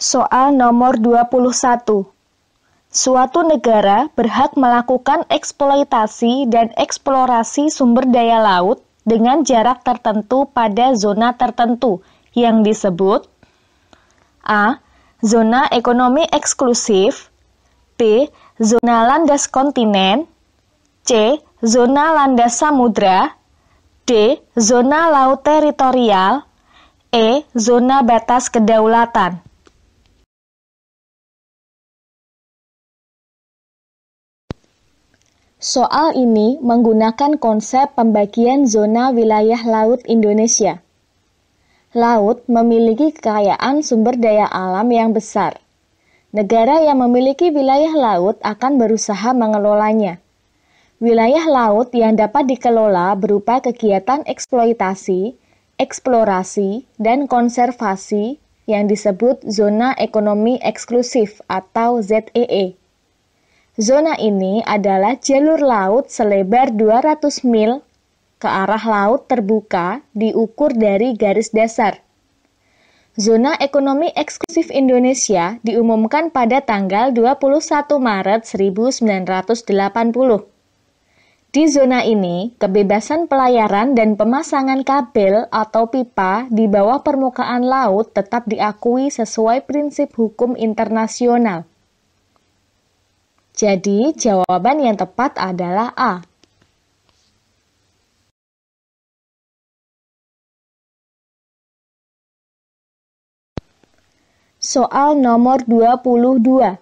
Soal nomor 21. Suatu negara berhak melakukan eksploitasi dan eksplorasi sumber daya laut dengan jarak tertentu pada zona tertentu yang disebut A. Zona ekonomi eksklusif B. Zona landas kontinen C. Zona landas samudra D. Zona laut teritorial E. Zona batas kedaulatan Soal ini menggunakan konsep pembagian zona wilayah laut Indonesia. Laut memiliki kekayaan sumber daya alam yang besar. Negara yang memiliki wilayah laut akan berusaha mengelolanya. Wilayah laut yang dapat dikelola berupa kegiatan eksploitasi, eksplorasi, dan konservasi yang disebut zona ekonomi eksklusif atau ZEE. E. Zona ini adalah jalur laut selebar 200 mil ke arah laut terbuka diukur dari garis dasar. Zona Ekonomi Eksklusif Indonesia diumumkan pada tanggal 21 Maret 1980. Di zona ini, kebebasan pelayaran dan pemasangan kabel atau pipa di bawah permukaan laut tetap diakui sesuai prinsip hukum internasional. Jadi, jawaban yang tepat adalah A. Soal nomor 22.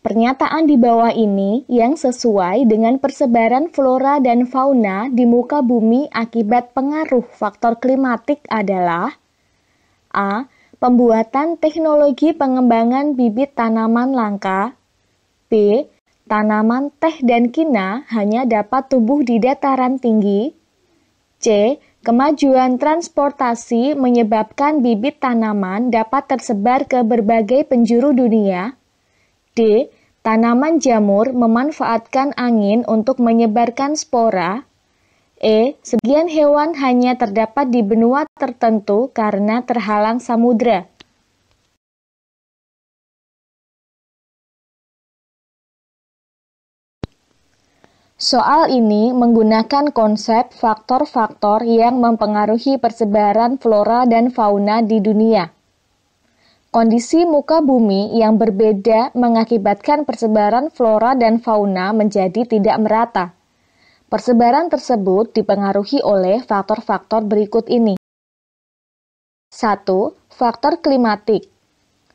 Pernyataan di bawah ini yang sesuai dengan persebaran flora dan fauna di muka bumi akibat pengaruh faktor klimatik adalah A. Pembuatan teknologi pengembangan bibit tanaman langka B. Tanaman teh dan kina hanya dapat tumbuh di dataran tinggi. C. Kemajuan transportasi menyebabkan bibit tanaman dapat tersebar ke berbagai penjuru dunia. D. Tanaman jamur memanfaatkan angin untuk menyebarkan spora. E. Sebagian hewan hanya terdapat di benua tertentu karena terhalang samudra. Soal ini menggunakan konsep faktor-faktor yang mempengaruhi persebaran flora dan fauna di dunia. Kondisi muka bumi yang berbeda mengakibatkan persebaran flora dan fauna menjadi tidak merata. Persebaran tersebut dipengaruhi oleh faktor-faktor berikut ini. 1. Faktor klimatik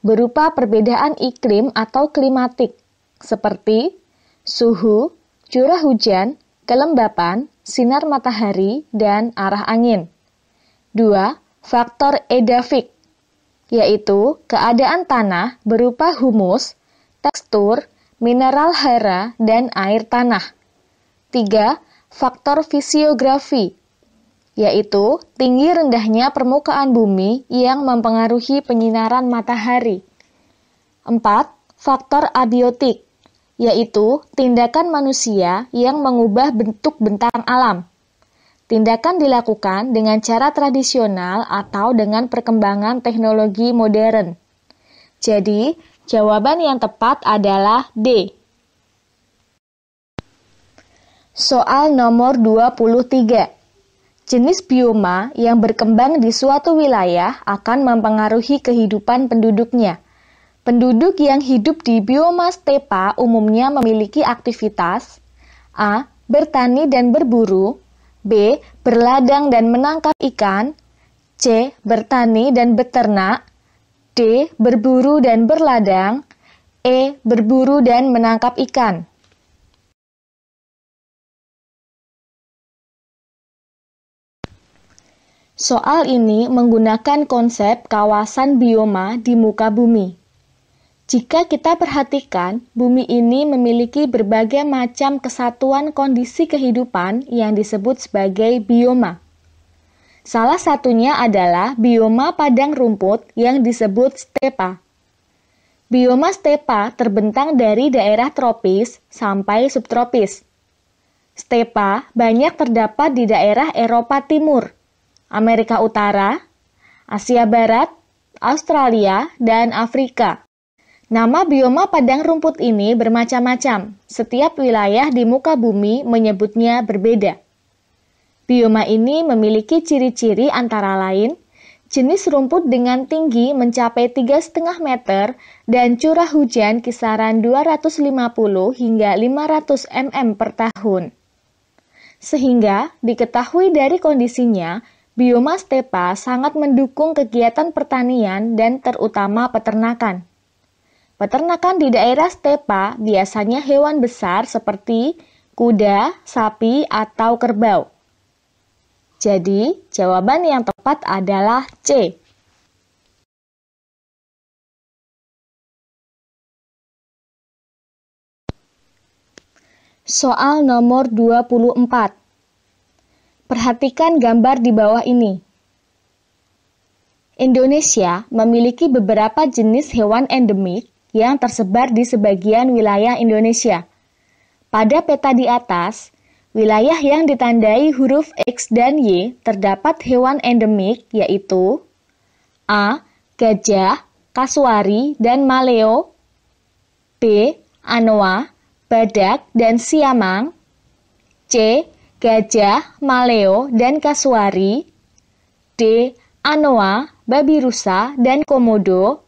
berupa perbedaan iklim atau klimatik seperti suhu, curah hujan, kelembapan, sinar matahari, dan arah angin. 2. Faktor edafik, yaitu keadaan tanah berupa humus, tekstur, mineral hara, dan air tanah. 3. Faktor fisiografi, yaitu tinggi rendahnya permukaan bumi yang mempengaruhi penyinaran matahari. 4. Faktor abiotik, yaitu tindakan manusia yang mengubah bentuk bentang alam. Tindakan dilakukan dengan cara tradisional atau dengan perkembangan teknologi modern. Jadi, jawaban yang tepat adalah D. Soal nomor 23. Jenis bioma yang berkembang di suatu wilayah akan mempengaruhi kehidupan penduduknya. Penduduk yang hidup di bioma stepa umumnya memiliki aktivitas A. Bertani dan berburu B. Berladang dan menangkap ikan C. Bertani dan beternak D. Berburu dan berladang E. Berburu dan menangkap ikan Soal ini menggunakan konsep kawasan bioma di muka bumi. Jika kita perhatikan, bumi ini memiliki berbagai macam kesatuan kondisi kehidupan yang disebut sebagai bioma. Salah satunya adalah bioma padang rumput yang disebut stepa. Bioma stepa terbentang dari daerah tropis sampai subtropis. Stepa banyak terdapat di daerah Eropa Timur, Amerika Utara, Asia Barat, Australia, dan Afrika. Nama bioma padang rumput ini bermacam-macam. Setiap wilayah di muka bumi menyebutnya berbeda. Bioma ini memiliki ciri-ciri antara lain jenis rumput dengan tinggi mencapai 3,5 meter dan curah hujan kisaran 250 hingga 500 mm per tahun. Sehingga diketahui dari kondisinya, bioma stepa sangat mendukung kegiatan pertanian dan terutama peternakan. Peternakan di daerah stepa biasanya hewan besar seperti kuda, sapi, atau kerbau. Jadi, jawaban yang tepat adalah C. Soal nomor 24. Perhatikan gambar di bawah ini. Indonesia memiliki beberapa jenis hewan endemik yang tersebar di sebagian wilayah Indonesia. Pada peta di atas, wilayah yang ditandai huruf X dan Y terdapat hewan endemik yaitu A. Gajah, Kasuari, dan Maleo B. Anoa, Badak, dan Siamang C. Gajah, Maleo, dan Kasuari D. Anoa, Babi Rusa, dan Komodo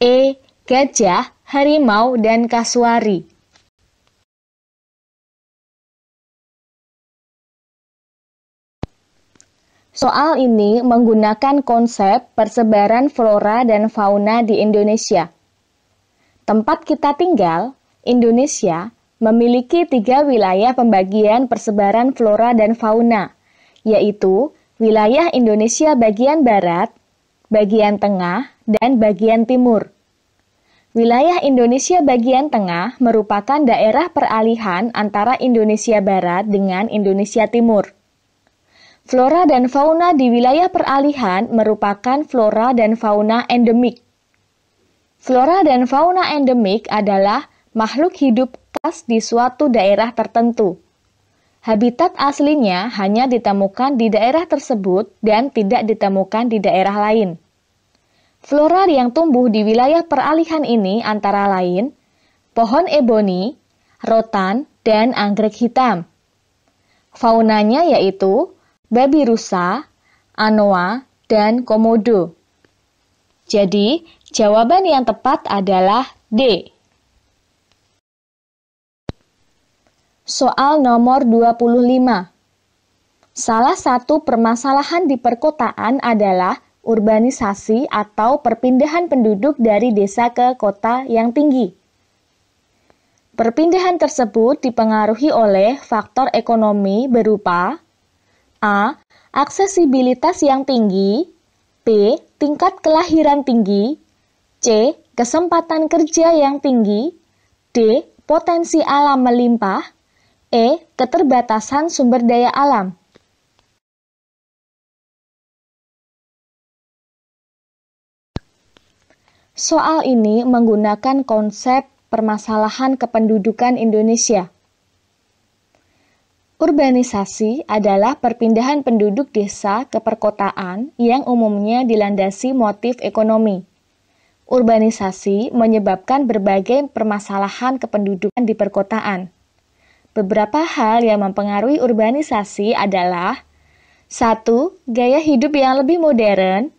E gajah, harimau, dan kasuari. Soal ini menggunakan konsep persebaran flora dan fauna di Indonesia. Tempat kita tinggal, Indonesia, memiliki tiga wilayah pembagian persebaran flora dan fauna, yaitu wilayah Indonesia bagian barat, bagian tengah, dan bagian timur. Wilayah Indonesia bagian tengah merupakan daerah peralihan antara Indonesia Barat dengan Indonesia Timur. Flora dan fauna di wilayah peralihan merupakan flora dan fauna endemik. Flora dan fauna endemik adalah makhluk hidup khas di suatu daerah tertentu. Habitat aslinya hanya ditemukan di daerah tersebut dan tidak ditemukan di daerah lain. Flora yang tumbuh di wilayah peralihan ini antara lain pohon eboni, rotan, dan anggrek hitam. Faunanya yaitu babi rusa, anoa, dan komodo. Jadi, jawaban yang tepat adalah D. Soal nomor 25. Salah satu permasalahan di perkotaan adalah urbanisasi atau perpindahan penduduk dari desa ke kota yang tinggi. Perpindahan tersebut dipengaruhi oleh faktor ekonomi berupa A. Aksesibilitas yang tinggi B. Tingkat kelahiran tinggi C. Kesempatan kerja yang tinggi D. Potensi alam melimpah E. Keterbatasan sumber daya alam Soal ini menggunakan konsep permasalahan kependudukan Indonesia. Urbanisasi adalah perpindahan penduduk desa ke perkotaan yang umumnya dilandasi motif ekonomi. Urbanisasi menyebabkan berbagai permasalahan kependudukan di perkotaan. Beberapa hal yang mempengaruhi urbanisasi adalah 1. Gaya hidup yang lebih modern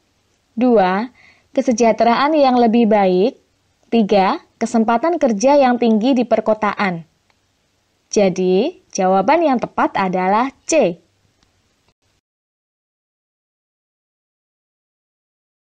2 kesejahteraan yang lebih baik, tiga kesempatan kerja yang tinggi di perkotaan. Jadi, jawaban yang tepat adalah C.